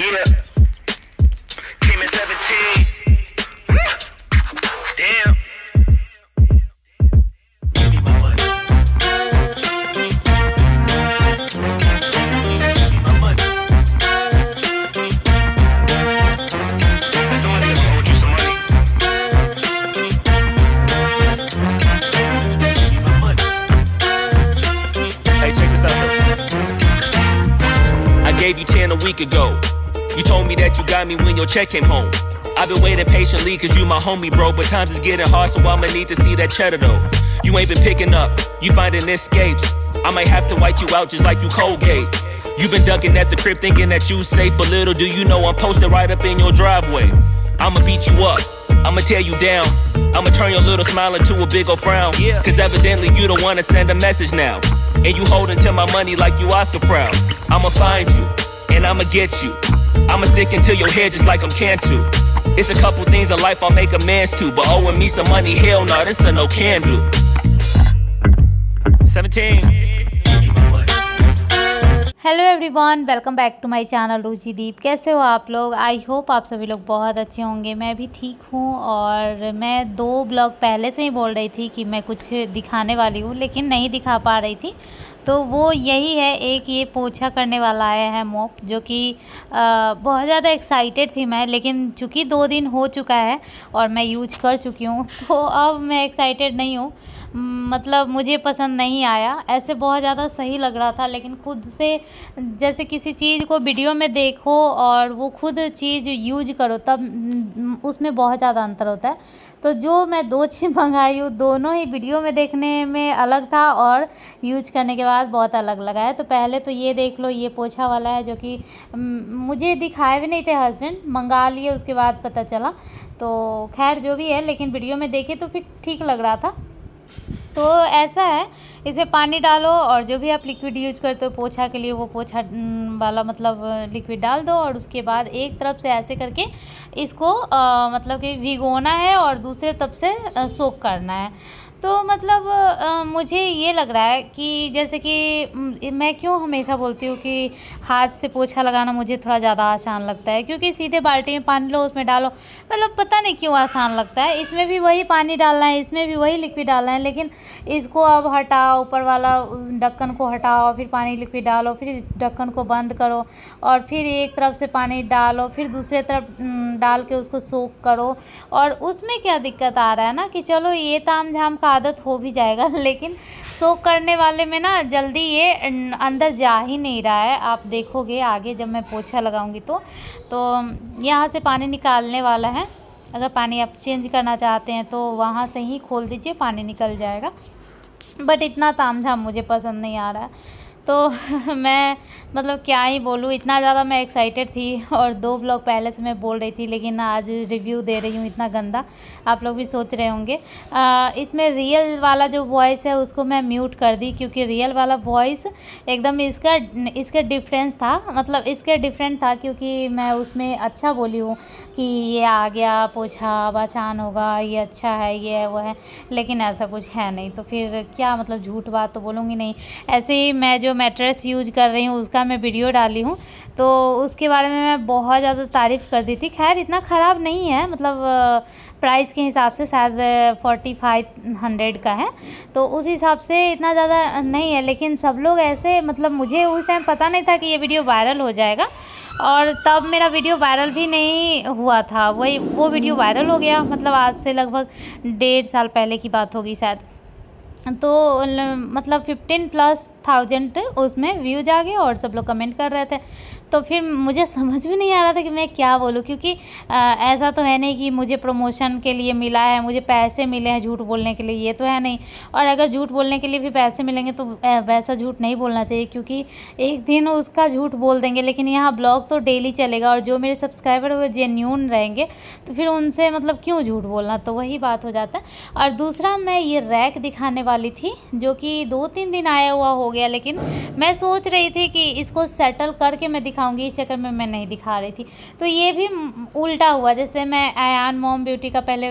Yeah. check came home. I've been waiting patiently cause you my homie, bro. But times is getting hard, so I'ma need to see that cheddar though. You ain't been picking up, you finding escapes. I might have to wipe you out just like you Colgate. You've been ducking at the crib thinking that you safe, but little do you know I'm posted right up in your driveway. I'ma beat you up, I'ma tear you down. I'ma turn your little smile into a big ol' frown. Yeah. Cause evidently you don't wanna send a message now. And you holding to my money like you Oscar proud. I'ma find you, and I'ma get you. I'ma stick into your head just like I'm can to. It's a couple things in life I'll make amends to, but owing me some money, hell no, nah, this a no can do. 17. Hello everyone welcome back to my channel Ruchi Deep कैसे हो आप लोग I hope आप सभी लोग बहुत अच्छे होंगे मैं भी ठीक हूँ और मैं दो ब्लॉग पहले से ही बोल रही थी कि मैं कुछ दिखाने वाली हूँ लेकिन नहीं दिखा पा रही थी तो वो यही है एक ये पोछा करने वाला आया है मोप जो कि बहुत ज़्यादा एक्साइटेड थी मैं लेकिन चूँकि दो दिन हो चुका है और मैं यूज कर चुकी हूँ तो अब मैं एक्साइटेड नहीं हूँ मतलब मुझे पसंद नहीं आया ऐसे बहुत ज़्यादा सही लग रहा था लेकिन खुद से जैसे किसी चीज़ को वीडियो में देखो और वो खुद चीज़ यूज करो तब उसमें बहुत ज़्यादा अंतर होता है तो जो मैं दो चीज़ मंगाई हूँ दोनों ही वीडियो में देखने में अलग था और यूज करने के बाद बहुत अलग लगा है तो पहले तो ये देख लो ये पोछा वाला है जो कि मुझे दिखाए भी नहीं थे हस्बैंड मंगा लिए उसके बाद पता चला तो खैर जो भी है लेकिन वीडियो में देखे तो फिर ठीक लग रहा था तो ऐसा है इसे पानी डालो और जो भी आप लिक्विड यूज करते हो पोछा के लिए वो पोछा हम्म, वाला मतलब लिक्विड डाल दो और उसके बाद एक तरफ से ऐसे करके इसको आ, मतलब कि भिगोना है और दूसरे तरफ से सोक करना है तो मतलब आ, मुझे ये लग रहा है कि जैसे कि मैं क्यों हमेशा बोलती हूँ कि हाथ से पोछा लगाना मुझे थोड़ा ज़्यादा आसान लगता है क्योंकि सीधे बाल्टी में पानी लो उसमें डालो मतलब पता नहीं क्यों आसान लगता है इसमें भी वही पानी डालना है इसमें भी वही लिक्विड डालना है लेकिन इसको अब हटाओ ऊपर वाला उस ढक्कन को हटाओ फिर पानी लिक्विड डालो फिर ढक्कन को बंद करो और फिर एक तरफ से पानी डालो फिर दूसरे तरफ डाल के उसको सोख करो और उसमें क्या दिक्कत आ रहा है ना कि चलो ये ताम झाम का आदत हो भी जाएगा लेकिन सो करने वाले में ना जल्दी ये अंदर जा ही नहीं रहा है आप देखोगे आगे जब मैं पोछा लगाऊंगी तो तो यहाँ से पानी निकालने वाला है अगर पानी आप चेंज करना चाहते हैं तो वहाँ से ही खोल दीजिए पानी निकल जाएगा बट इतना ताम मुझे पसंद नहीं आ रहा है तो मैं मतलब क्या ही बोलूँ इतना ज़्यादा मैं एक्साइटेड थी और दो ब्लॉग पहले से मैं बोल रही थी लेकिन आज रिव्यू दे रही हूँ इतना गंदा आप लोग भी सोच रहे होंगे इसमें रियल वाला जो वॉइस है उसको मैं म्यूट कर दी क्योंकि रियल वाला वॉइस एकदम इसका इसका डिफरेंस था मतलब इसके डिफरेंट था क्योंकि मैं उसमें अच्छा बोली हूँ कि ये आ गया पोछा आसान होगा ये अच्छा है ये है वो है लेकिन ऐसा कुछ है नहीं तो फिर क्या मतलब झूठ बात तो बोलूँगी नहीं ऐसे ही मैं जो मैट्रेस यूज कर रही हूँ उसका मैं वीडियो डाली हूँ तो उसके बारे में मैं बहुत ज़्यादा तारीफ़ कर दी थी खैर इतना ख़राब नहीं है मतलब प्राइस के हिसाब से शायद फोर्टी फाइव हंड्रेड का है तो उस हिसाब से इतना ज़्यादा नहीं है लेकिन सब लोग ऐसे मतलब मुझे उस टाइम पता नहीं था कि ये वीडियो वायरल हो जाएगा और तब मेरा वीडियो वायरल भी नहीं हुआ था वही वो वीडियो वायरल हो गया मतलब आज से लगभग डेढ़ साल पहले की बात होगी शायद तो मतलब फिफ्टीन प्लस थाउजेंड उसमें व्यूज आ गए और सब लोग कमेंट कर रहे थे तो फिर मुझे समझ भी नहीं आ रहा था कि मैं क्या बोलूँ क्योंकि आ, ऐसा तो है नहीं कि मुझे प्रमोशन के लिए मिला है मुझे पैसे मिले हैं झूठ बोलने के लिए ये तो है नहीं और अगर झूठ बोलने के लिए भी पैसे मिलेंगे तो वैसा झूठ नहीं बोलना चाहिए क्योंकि एक दिन उसका झूठ बोल देंगे लेकिन यहाँ ब्लॉग तो डेली चलेगा और जो मेरे सब्सक्राइबर वो जेन्यून रहेंगे तो फिर उनसे मतलब क्यों झूठ बोलना तो वही बात हो जाता है और दूसरा मैं ये रैक दिखाने वाली थी जो कि दो तीन दिन आया हुआ हो गया लेकिन मैं सोच रही थी कि इसको सेटल करके मैं दिखा दिखाऊंगी इस चक्कर में मैं नहीं दिखा रही थी तो ये भी उल्टा हुआ जैसे मैं आयान मोम ब्यूटी का पहले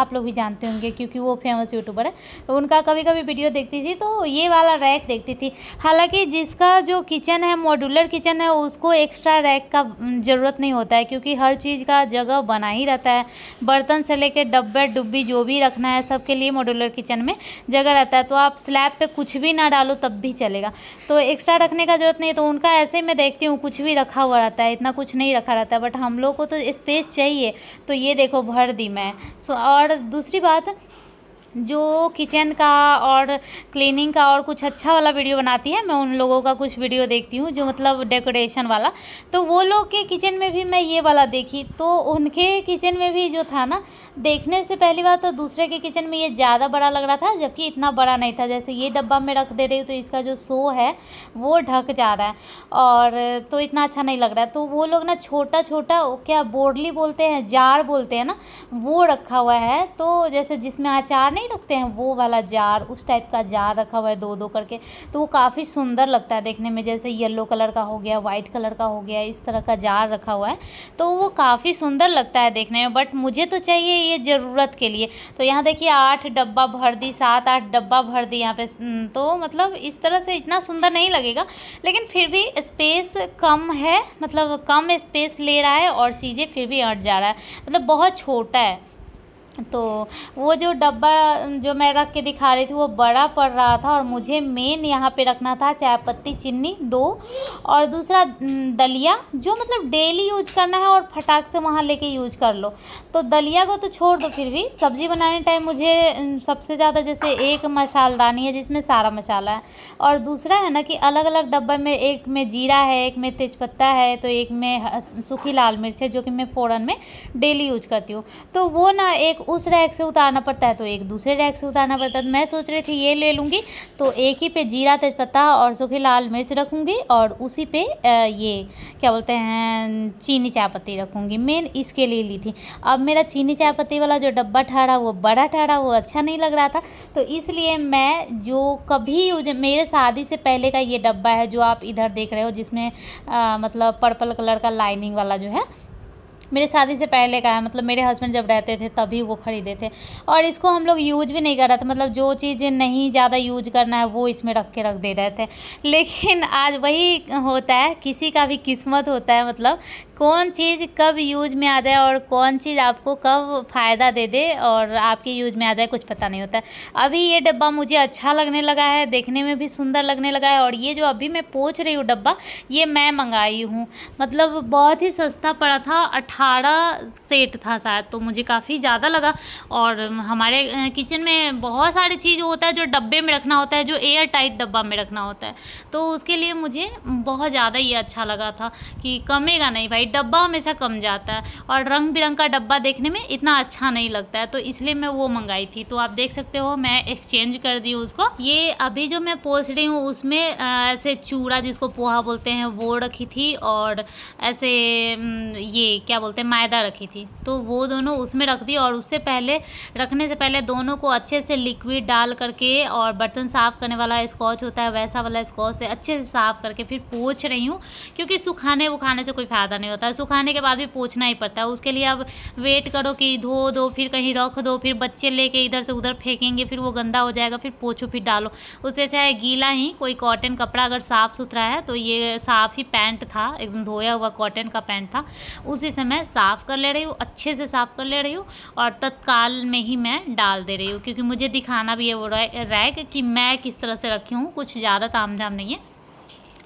आप लोग भी जानते होंगे क्योंकि वो फेमस यूट्यूबर है तो उनका कभी कभी वीडियो देखती थी तो ये वाला रैक देखती थी हालाँकि जिसका जो किचन है मॉडुलर किचन है उसको एक्स्ट्रा रैक का ज़रूरत नहीं होता है क्योंकि हर चीज़ का जगह बना ही रहता है बर्तन से लेकर डब्बे डुब्बी जो भी रखना है सबके लिए मॉडुलर किचन में जगह रहता है तो आप स्लैब पे कुछ भी ना डालो तब भी चलेगा तो एक्स्ट्रा रखने का ज़रूरत नहीं तो उनका ऐसे ही मैं देख देखती हूँ कुछ भी रखा हुआ रहता है इतना कुछ नहीं रखा रहता है बट हम लोग को तो स्पेस चाहिए तो ये देखो भर दी मैं सो और दूसरी बात जो किचन का और क्लीनिंग का और कुछ अच्छा वाला वीडियो बनाती है मैं उन लोगों का कुछ वीडियो देखती हूँ जो मतलब डेकोरेशन वाला तो वो लोग के किचन में भी मैं ये वाला देखी तो उनके किचन में भी जो था ना देखने से पहली बार तो दूसरे के किचन में ये ज़्यादा बड़ा लग रहा था जबकि इतना बड़ा नहीं था जैसे ये डब्बा में रख दे रही हूँ तो इसका जो शो है वो ढक जा रहा है और तो इतना अच्छा नहीं लग रहा है तो वो लोग ना छोटा छोटा क्या बोर्डली बोलते हैं जार बोलते हैं ना वो रखा हुआ है तो जैसे जिसमें अचार नहीं रखते हैं वो वाला जार उस टाइप का जार रखा हुआ है दो दो करके तो वो काफ़ी सुंदर लगता है देखने में जैसे येलो कलर का हो गया वाइट कलर का हो गया इस तरह का जार रखा हुआ है तो वो काफ़ी सुंदर लगता है देखने में बट मुझे तो चाहिए ये ज़रूरत के लिए तो यहाँ देखिए आठ डब्बा भर दी सात आठ डब्बा भर दी यहाँ पे तो मतलब इस तरह से इतना सुंदर नहीं लगेगा लेकिन फिर भी स्पेस कम है मतलब कम स्पेस ले रहा है और चीज़ें फिर भी अट जा रहा है मतलब बहुत छोटा है तो वो जो डब्बा जो मैं रख के दिखा रही थी वो बड़ा पड़ रहा था और मुझे मेन यहाँ पे रखना था चाय पत्ती चीनी दो और दूसरा दलिया जो मतलब डेली यूज करना है और फटाक से वहाँ लेके यूज कर लो तो दलिया को तो छोड़ दो फिर भी सब्ज़ी बनाने टाइम मुझे सबसे ज़्यादा जैसे एक मसालदानी है जिसमें सारा मसाला है और दूसरा है ना कि अलग अलग डब्बे में एक में जीरा है एक में तेज़पत्ता है तो एक में सूखी लाल मिर्च है जो कि मैं फ़ौरन में डेली यूज करती हूँ तो वो ना एक उस रैक से उतारना पड़ता है तो एक दूसरे रैक से उतारना पड़ता है तो मैं सोच रही थी ये ले लूँगी तो एक ही पे जीरा तेज़पत्ता और सूखी लाल मिर्च रखूँगी और उसी पे ये क्या बोलते हैं चीनी चाय पत्ती रखूँगी मेन इसके लिए ली थी अब मेरा चीनी चाय पत्ती वाला जो डब्बा ठहरा वो बड़ा ठहरा वो अच्छा नहीं लग रहा था तो इसलिए मैं जो कभी यूज मेरे शादी से पहले का ये डब्बा है जो आप इधर देख रहे हो जिसमें मतलब पर्पल कलर का लाइनिंग वाला जो है मेरे शादी से पहले का है मतलब मेरे हस्बैंड जब रहते थे तभी वो ख़रीदे थे और इसको हम लोग यूज भी नहीं कर रहे थे मतलब जो चीज़ नहीं ज़्यादा यूज करना है वो इसमें रख के रख दे रहे थे लेकिन आज वही होता है किसी का भी किस्मत होता है मतलब कौन चीज़ कब यूज में आ जाए और कौन चीज़ आपको कब फ़ायदा दे दे और आपके यूज में आ जाए कुछ पता नहीं होता अभी ये डब्बा मुझे अच्छा लगने लगा है देखने में भी सुंदर लगने लगा है और ये जो अभी मैं पोच रही हूँ डब्बा ये मैं मंगाई हूँ मतलब बहुत ही सस्ता पड़ा था अठारह सेट था शायद तो मुझे काफ़ी ज़्यादा लगा और हमारे किचन में बहुत सारी चीज़ होता है जो डब्बे में रखना होता है जो एयर टाइट डब्बा में रखना होता है तो उसके लिए मुझे बहुत ज़्यादा ये अच्छा लगा था कि कमेगा नहीं भाई डब्बा हमेशा कम जाता है और रंग बिरंग का डब्बा देखने में इतना अच्छा नहीं लगता है तो इसलिए मैं वो मंगाई थी तो आप देख सकते हो मैं एक्सचेंज कर दी उसको ये अभी जो मैं पोस रही हूँ उसमें ऐसे चूड़ा जिसको पोहा बोलते हैं वो रखी थी और ऐसे ये क्या बोलते हैं मैदा रखी थी तो वो दोनों उसमें रख दी और उससे पहले रखने से पहले दोनों को अच्छे से लिक्विड डाल करके और बर्तन साफ़ करने वाला स्कॉच होता है वैसा वाला स्कॉच से अच्छे से साफ़ करके फिर पोछ रही हूँ क्योंकि सुखाने खाने से कोई फ़ायदा नहीं होता पड़ता है सुखाने के बाद भी पोछना ही पड़ता है उसके लिए अब वेट करो कि धो दो फिर कहीं रख दो फिर बच्चे लेके इधर से उधर फेंकेंगे फिर वो गंदा हो जाएगा फिर पोछो फिर डालो उससे अच्छा है गीला ही कोई कॉटन कपड़ा अगर साफ़ सुथरा है तो ये साफ़ ही पैंट था एकदम धोया हुआ कॉटन का पैंट था उसी से मैं साफ़ कर ले रही हूँ अच्छे से साफ़ कर ले रही हूँ और तत्काल में ही मैं डाल दे रही हूँ क्योंकि मुझे दिखाना भी है वो रैक कि मैं किस तरह से रखी हूँ कुछ ज़्यादा ताम नहीं है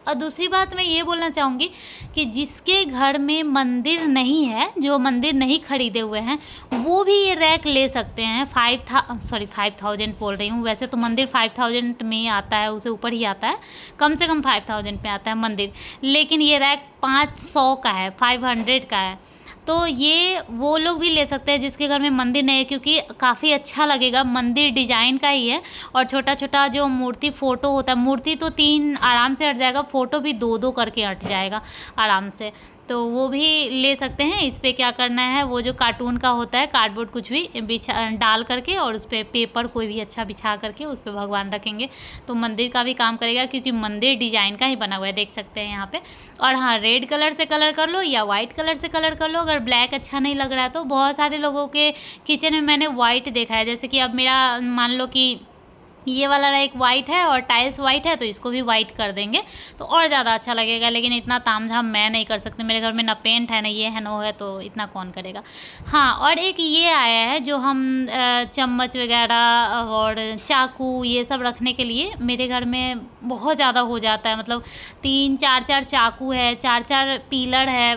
और दूसरी बात मैं ये बोलना चाहूँगी कि जिसके घर में मंदिर नहीं है जो मंदिर नहीं खरीदे हुए हैं वो भी ये रैक ले सकते हैं फाइव था सॉरी फाइव थाउजेंड बोल रही हूँ वैसे तो मंदिर फाइव थाउजेंड में आता है उसे ऊपर ही आता है कम से कम फाइव थाउजेंड में आता है मंदिर लेकिन ये रैक पाँच सौ का है फाइव हंड्रेड का है तो ये वो लोग भी ले सकते हैं जिसके घर में मंदिर नहीं है क्योंकि काफ़ी अच्छा लगेगा मंदिर डिजाइन का ही है और छोटा छोटा जो मूर्ति फ़ोटो होता है मूर्ति तो तीन आराम से हट जाएगा फ़ोटो भी दो दो करके हट जाएगा आराम से तो वो भी ले सकते हैं इस पर क्या करना है वो जो कार्टून का होता है कार्डबोर्ड कुछ भी बिछा डाल करके और उस पर पे पेपर कोई भी अच्छा बिछा करके उस पर भगवान रखेंगे तो मंदिर का भी काम करेगा क्योंकि मंदिर डिजाइन का ही बना हुआ है देख सकते हैं यहाँ पे और हाँ रेड कलर से कलर कर लो या वाइट कलर से कलर कर लो अगर ब्लैक अच्छा नहीं लग रहा है तो बहुत सारे लोगों के किचन में मैंने वाइट देखा है जैसे कि अब मेरा मान लो कि ये वाला रहा एक वाइट है और टाइल्स वाइट है तो इसको भी वाइट कर देंगे तो और ज़्यादा अच्छा लगेगा लेकिन इतना ताम झाम मैं नहीं कर सकती मेरे घर में ना पेंट है ना ये है ना वो है तो इतना कौन करेगा हाँ और एक ये आया है जो हम चम्मच वगैरह और चाकू ये सब रखने के लिए मेरे घर में बहुत ज़्यादा हो जाता है मतलब तीन चार चार चाकू है चार चार पीलर है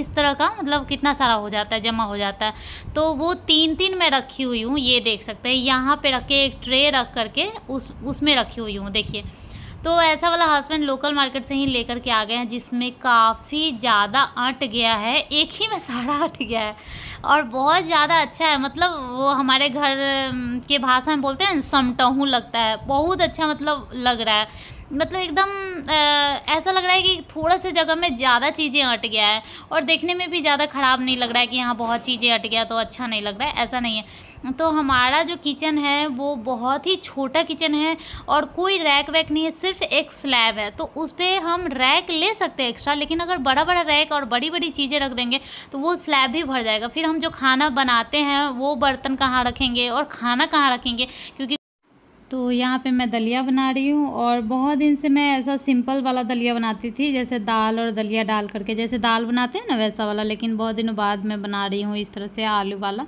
इस तरह का मतलब कितना सारा हो जाता है जमा हो जाता है तो वो तीन तीन मैं रखी हुई हूँ ये देख सकते हैं यहाँ पर रख के एक ट्रे रख करके उस उसमें रखी हुई हूँ देखिए तो ऐसा वाला हस्बैंड लोकल मार्केट से ही लेकर के आ गए हैं जिसमें काफ़ी ज़्यादा अट गया है एक ही में सारा अट गया है और बहुत ज़्यादा अच्छा है मतलब वो हमारे घर के भाषा में बोलते हैं समटहू लगता है बहुत अच्छा मतलब लग रहा है मतलब एकदम ऐसा लग रहा है कि थोड़ा से जगह में ज़्यादा चीज़ें अट गया है और देखने में भी ज़्यादा ख़राब नहीं लग रहा है कि यहाँ बहुत चीज़ें अट गया तो अच्छा नहीं लग रहा है ऐसा नहीं है तो हमारा जो किचन है वो बहुत ही छोटा किचन है और कोई रैक वैक नहीं है सिर्फ एक स्लैब है तो उस पर हम रैक ले सकते हैं एक्स्ट्रा लेकिन अगर बड़ा बड़ा रैक और बड़ी बड़ी चीज़ें रख देंगे तो वो स्लैब भी भर जाएगा फिर हम जो खाना बनाते हैं वो बर्तन कहाँ रखेंगे और खाना कहाँ रखेंगे क्योंकि तो यहाँ पे मैं दलिया बना रही हूँ और बहुत दिन से मैं ऐसा सिंपल वाला दलिया बनाती थी जैसे दाल और दलिया डाल करके जैसे दाल बनाते हैं ना वैसा वाला लेकिन बहुत दिनों बाद मैं बना रही हूँ इस तरह से आलू वाला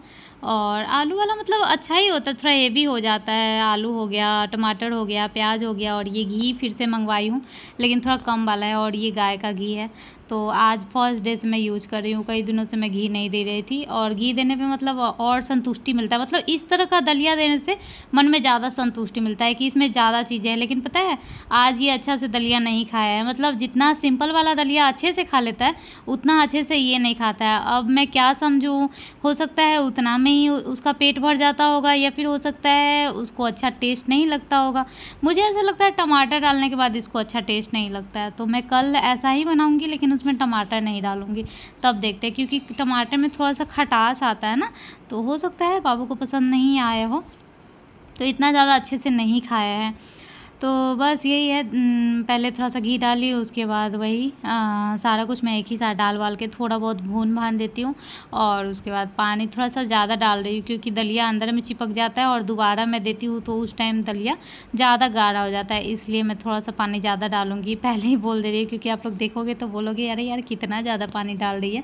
और आलू वाला मतलब अच्छा ही होता है थोड़ा हेवी हो जाता है आलू हो गया टमाटर हो गया प्याज हो गया और ये घी फिर से मंगवाई हूँ लेकिन थोड़ा कम वाला है और ये गाय का घी है तो आज फर्स्ट डे से मैं यूज कर रही हूँ कई दिनों से मैं घी नहीं दे रही थी और घी देने पे मतलब और संतुष्टि मिलता है मतलब इस तरह का दलिया देने से मन में ज़्यादा संतुष्टि मिलता है कि इसमें ज़्यादा चीज़ें हैं लेकिन पता है आज ये अच्छा से दलिया नहीं खाया है मतलब जितना सिंपल वाला दलिया अच्छे से खा लेता है उतना अच्छे से ये नहीं खाता है अब मैं क्या समझूँ हो सकता है उतना में ही उसका पेट भर जाता होगा या फिर हो सकता है उसको अच्छा टेस्ट नहीं लगता होगा मुझे ऐसा लगता है टमाटर डालने के बाद इसको अच्छा टेस्ट नहीं लगता है तो मैं कल ऐसा ही बनाऊँगी लेकिन उस उसमें टमाटर नहीं डालूँगी तब देखते हैं क्योंकि टमाटर में थोड़ा सा खटास आता है ना तो हो सकता है बाबू को पसंद नहीं आया हो तो इतना ज़्यादा अच्छे से नहीं खाया है तो बस यही है पहले थोड़ा सा घी डाली उसके बाद वही आ, सारा कुछ मैं एक ही साथ डाल वाल के थोड़ा बहुत भून भान देती हूँ और उसके बाद पानी थोड़ा सा ज़्यादा डाल रही हूँ क्योंकि दलिया अंदर में चिपक जाता है और दोबारा मैं देती हूँ तो उस टाइम दलिया ज़्यादा गाढ़ा हो जाता है इसलिए मैं थोड़ा सा पानी ज़्यादा डालूँगी पहले ही बोल दे रही है क्योंकि आप लोग देखोगे तो बोलोगे यार यार कितना ज़्यादा पानी डाल रही है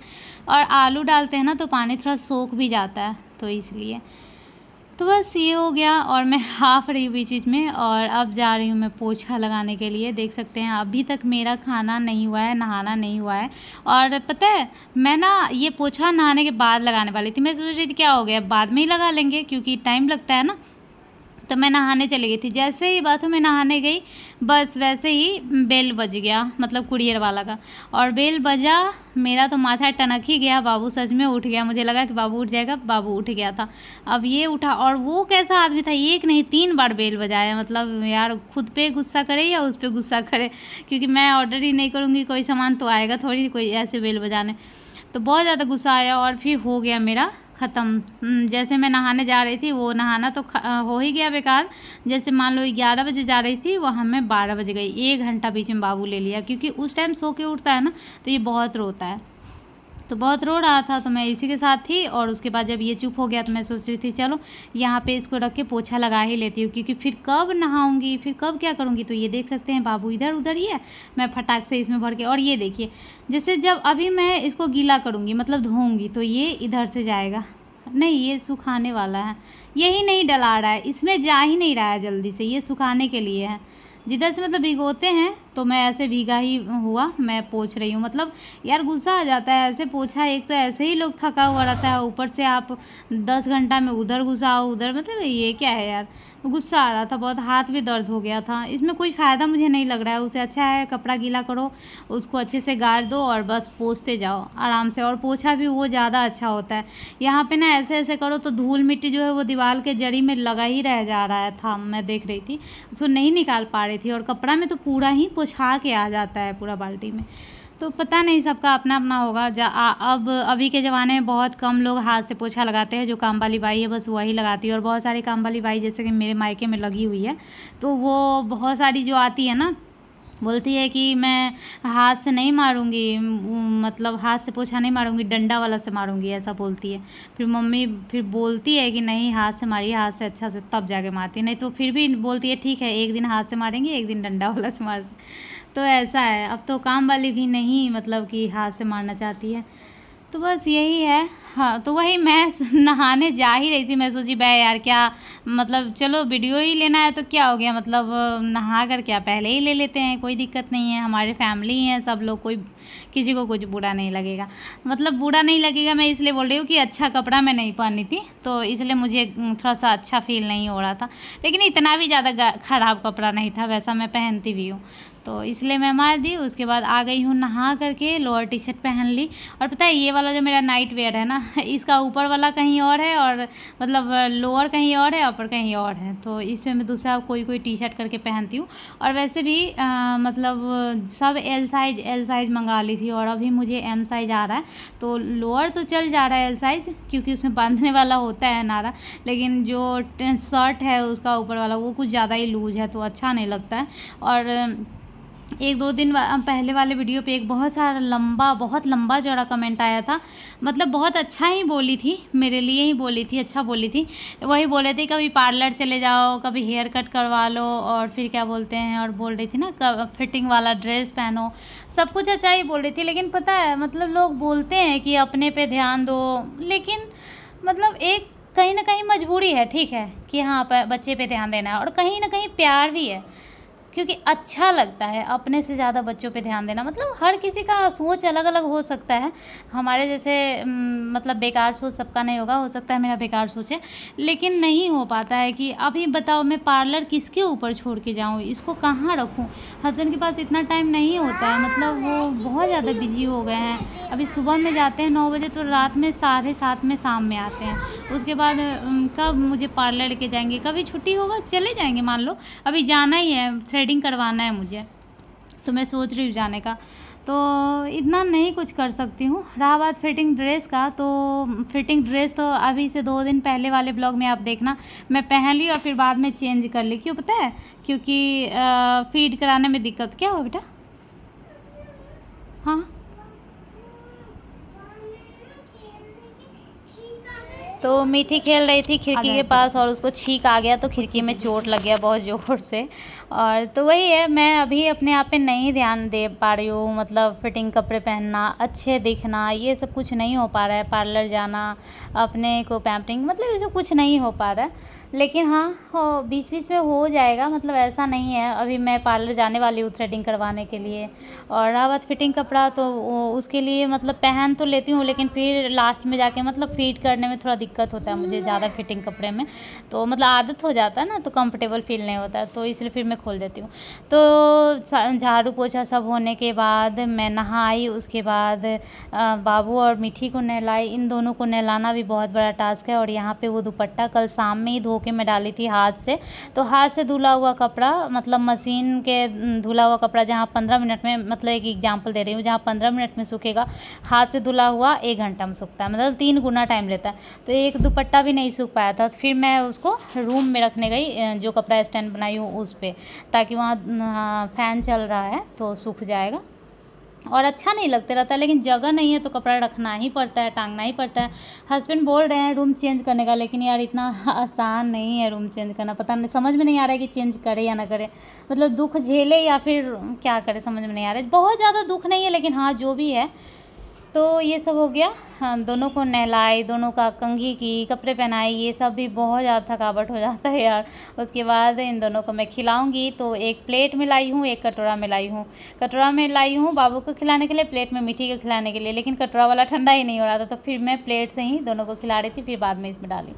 और आलू डालते हैं ना तो पानी थोड़ा सोख भी जाता है तो इसलिए तो बस ये हो गया और मैं हाफ रही हूँ बीच बीच में और अब जा रही हूँ मैं पोछा लगाने के लिए देख सकते हैं अभी तक मेरा खाना नहीं हुआ है नहाना नहीं हुआ है और पता है मैं ना ये पोछा नहाने के बाद लगाने वाली थी मैं सोच रही थी क्या हो गया बाद में ही लगा लेंगे क्योंकि टाइम लगता है ना तो मैं नहाने चली गई थी जैसे ही बाथरूम में नहाने गई बस वैसे ही बेल बज गया मतलब कुड़ियर वाला का और बेल बजा मेरा तो माथा टनक ही गया बाबू सच में उठ गया मुझे लगा कि बाबू उठ जाएगा बाबू उठ गया था अब ये उठा और वो कैसा आदमी था एक नहीं तीन बार बेल बजाया मतलब यार खुद पे गुस्सा करे या उस पर गुस्सा करे क्योंकि मैं ऑर्डर ही नहीं करूँगी कोई सामान तो आएगा थोड़ी कोई ऐसे बेल बजाने तो बहुत ज़्यादा गुस्सा आया और फिर हो गया मेरा ख़त्म हम्म, जैसे मैं नहाने जा रही थी वो नहाना तो हो ही गया बेकार जैसे मान लो ग्यारह बजे जा रही थी वह हमें बारह बजे गई एक घंटा बीच में बाबू ले लिया क्योंकि उस टाइम सो के उठता है ना तो ये बहुत रोता है तो बहुत रो रहा था तो मैं इसी के साथ थी और उसके बाद जब ये चुप हो गया तो मैं सोच रही थी चलो यहाँ पे इसको रख के पोछा लगा ही लेती हूँ क्योंकि फिर कब नहाऊंगी फिर कब क्या करूँगी तो ये देख सकते हैं बाबू इधर उधर ही है मैं फटाक से इसमें भर के और ये देखिए जैसे जब अभी मैं इसको गीला करूँगी मतलब धोऊँगी तो ये इधर से जाएगा नहीं ये सुखाने वाला है यही नहीं डला रहा है इसमें जा ही नहीं रहा है जल्दी से ये सुखाने के लिए है जिधर से मतलब भिगोते हैं तो मैं ऐसे भीगा ही हुआ मैं पोछ रही हूँ मतलब यार गुस्सा आ जाता है ऐसे पोछा एक तो ऐसे ही लोग थका हुआ रहता है ऊपर से आप दस घंटा में उधर घुसा उधर मतलब ये क्या है यार गुस्सा आ रहा था बहुत हाथ भी दर्द हो गया था इसमें कोई फ़ायदा मुझे नहीं लग रहा है उसे अच्छा है कपड़ा गीला करो उसको अच्छे से गाड़ दो और बस पोछते जाओ आराम से और पोछा भी वो ज़्यादा अच्छा होता है यहाँ पे ना ऐसे ऐसे करो तो धूल मिट्टी जो है वो दीवार के जड़ी में लगा ही रह जा रहा था मैं देख रही थी उसको नहीं निकाल पा रही थी और कपड़ा में तो पूरा ही पोछ छा के आ जाता है पूरा बाल्टी में तो पता नहीं सबका अपना अपना होगा जा आ, अब अभी के ज़माने में बहुत कम लोग हाथ से पोछा लगाते हैं जो काम वाली बाई है बस वही लगाती है और बहुत सारी काम वाली बाई जैसे कि मेरे मायके में लगी हुई है तो वो बहुत सारी जो आती है ना बोलती है कि मैं हाथ से नहीं मारूंगी मतलब हाथ से पोछा नहीं मारूंगी डंडा वाला से मारूंगी ऐसा बोलती है फिर मम्मी फिर बोलती है कि नहीं हाथ से मारिए हाथ से अच्छा से तब जाके मारती है नहीं तो फिर भी बोलती है ठीक है एक दिन हाथ से मारेंगे एक दिन डंडा वाला से मार तो ऐसा है अब तो काम वाली भी नहीं मतलब कि हाथ से मारना चाहती है तो बस यही है हाँ तो वही मैं नहाने जा ही रही थी मैं सोची बह यार क्या मतलब चलो वीडियो ही लेना है तो क्या हो गया मतलब नहा कर क्या पहले ही ले लेते हैं कोई दिक्कत नहीं है हमारे फैमिली हैं सब लोग कोई किसी को कुछ बुरा नहीं लगेगा मतलब बुरा नहीं लगेगा मैं इसलिए बोल रही हूँ कि अच्छा कपड़ा मैं नहीं पहनी थी तो इसलिए मुझे थोड़ा सा अच्छा फील नहीं हो रहा था लेकिन इतना भी ज़्यादा ख़राब कपड़ा नहीं था वैसा मैं पहनती भी हूँ तो इसलिए मैं मार दी उसके बाद आ गई हूँ नहा करके लोअर टी शर्ट पहन ली और पता है ये वाला जो मेरा नाइट वेयर है ना इसका ऊपर वाला कहीं और है और मतलब लोअर कहीं और है अपर कहीं और है तो इस पर मैं दूसरा कोई कोई टी शर्ट करके पहनती हूँ और वैसे भी आ, मतलब सब एल साइज एल साइज मंगा ली थी और अभी मुझे एम साइज आ रहा है तो लोअर तो चल जा रहा है एल साइज क्योंकि उसमें बांधने वाला होता है नारा लेकिन जो शर्ट है उसका ऊपर वाला वो कुछ ज़्यादा ही लूज है तो अच्छा नहीं लगता है और एक दो दिन पहले वाले वीडियो पे एक बहुत सारा लंबा बहुत लंबा जोड़ा कमेंट आया था मतलब बहुत अच्छा ही बोली थी मेरे लिए ही बोली थी अच्छा बोली थी वही बोल रहे थे कभी पार्लर चले जाओ कभी हेयर कट करवा लो और फिर क्या बोलते हैं और बोल रही थी ना फिटिंग वाला ड्रेस पहनो सब कुछ अच्छा ही बोल रही थी लेकिन पता है मतलब लोग बोलते हैं कि अपने पर ध्यान दो लेकिन मतलब एक कहीं ना कहीं मजबूरी है ठीक है कि हाँ बच्चे पे ध्यान देना है और कहीं ना कहीं प्यार भी है क्योंकि अच्छा लगता है अपने से ज़्यादा बच्चों पे ध्यान देना मतलब हर किसी का सोच अलग अलग हो सकता है हमारे जैसे मतलब बेकार सोच सबका नहीं होगा हो सकता है मेरा बेकार सोच है लेकिन नहीं हो पाता है कि अभी बताओ मैं पार्लर किसके ऊपर छोड़ के जाऊँ इसको कहाँ रखूँ हस्बैंड के पास इतना टाइम नहीं होता है मतलब वो बहुत ज़्यादा बिजी हो गए हैं अभी सुबह में जाते हैं नौ बजे तो रात में साढ़े सात में शाम में आते हैं उसके बाद कब मुझे पार्लर लेके जाएंगे कभी छुट्टी होगा चले जाएंगे मान लो अभी जाना ही है थ्रेडिंग करवाना है मुझे तो मैं सोच रही हूँ जाने का तो इतना नहीं कुछ कर सकती हूँ रहा बात फिटिंग ड्रेस का तो फिटिंग ड्रेस तो अभी से दो दिन पहले वाले ब्लॉग में आप देखना मैं पहन ली और फिर बाद में चेंज कर ली क्यों पता है क्योंकि आ, फीड कराने में दिक्कत क्या हो बेटा हाँ तो मीठी खेल रही थी खिड़की के पास और उसको छींक आ गया तो खिड़की में चोट लग गया बहुत ज़ोर से और तो वही है मैं अभी अपने आप पे नहीं ध्यान दे पा रही हूँ मतलब फिटिंग कपड़े पहनना अच्छे दिखना ये सब कुछ नहीं हो पा रहा है पार्लर जाना अपने को पैम्परिंग मतलब ये सब कुछ नहीं हो पा रहा है लेकिन हाँ बीच बीच में हो जाएगा मतलब ऐसा नहीं है अभी मैं पार्लर जाने वाली हूँ थ्रेडिंग करवाने के लिए और रहा फिटिंग कपड़ा तो उसके लिए मतलब पहन तो लेती हूँ लेकिन फिर लास्ट में जाके मतलब फिट करने में थोड़ा दिक्कत होता है मुझे ज़्यादा फिटिंग कपड़े में तो मतलब आदत हो जाता है ना तो कम्फर्टेबल फील नहीं होता तो इसलिए फिर मैं खोल देती हूँ तो झाड़ू पोछा सब होने के बाद मैं नहाई उसके बाद बाबू और मीठी को नहलाई इन दोनों को नहलाना भी बहुत बड़ा टास्क है और यहाँ पर वो दुपट्टा कल शाम में ही धो धोके में डाली थी हाथ से तो हाथ से धुला हुआ कपड़ा मतलब मशीन के धुला हुआ कपड़ा जहाँ पंद्रह मिनट में मतलब एक एग्जाम्पल दे रही हूँ जहाँ पंद्रह मिनट में सूखेगा हाथ से धुला हुआ एक घंटा में सूखता है मतलब तीन गुना टाइम लेता है तो एक दुपट्टा भी नहीं सूख पाया था फिर मैं उसको रूम में रखने गई जो कपड़ा स्टैंड बनाई हूँ उस पर ताकि वहाँ फ़ैन चल रहा है तो सूख जाएगा और अच्छा नहीं लगते रहता है लेकिन जगह नहीं है तो कपड़ा रखना ही पड़ता है टांगना ही पड़ता है हस्बैंड बोल रहे हैं रूम चेंज करने का लेकिन यार इतना आसान नहीं है रूम चेंज करना पता नहीं समझ में नहीं आ रहा है कि चेंज करे या ना करे मतलब दुख झेले या फिर क्या करे समझ में नहीं आ रहा है बहुत ज़्यादा दुख नहीं है लेकिन हाँ जो भी है तो ये सब हो गया हाँ दोनों को नहलाई दोनों का कंघी की कपड़े पहनाए ये सब भी बहुत ज़्यादा थकावट हो जाता है यार उसके बाद इन दोनों को मैं खिलाऊंगी तो एक प्लेट में लाई हूँ एक कटोरा में लाई हूँ कटोरा में लाई हूँ बाबू को खिलाने के लिए प्लेट में मीठी के खिलाने के लिए लेकिन कटोरा वाला ठंडा ही नहीं हो रहा था तो फिर मैं प्लेट से ही दोनों को खिला रही थी फिर बाद में इसमें डाली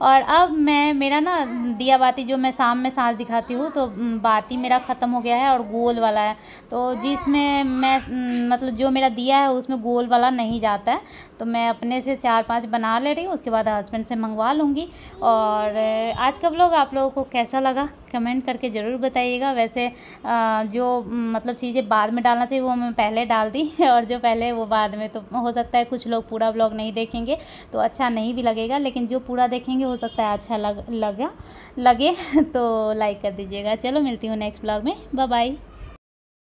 और अब मैं मेरा ना दिया बाती जो मैं शाम में सांस दिखाती हूँ तो बाती मेरा ख़त्म हो गया है और गोल वाला है तो जिसमें मैं मतलब जो मेरा दिया है उसमें गोल वाला नहीं जाता है तो मैं अपने से चार पाँच बना ले रही हूँ उसके बाद हस्बैंड से मंगवा लूँगी और आज का ब्लॉग आप लोगों को कैसा लगा कमेंट करके ज़रूर बताइएगा वैसे जो मतलब चीज़ें बाद में डालना चाहिए वो मैं पहले डाल दी और जो पहले वो बाद में तो हो सकता है कुछ लोग पूरा ब्लॉग नहीं देखेंगे तो अच्छा नहीं भी लगेगा लेकिन जो पूरा देखेंगे हो सकता है अच्छा लग लगा लगे तो लाइक कर दीजिएगा चलो मिलती हूँ नेक्स्ट ब्लॉग में बाय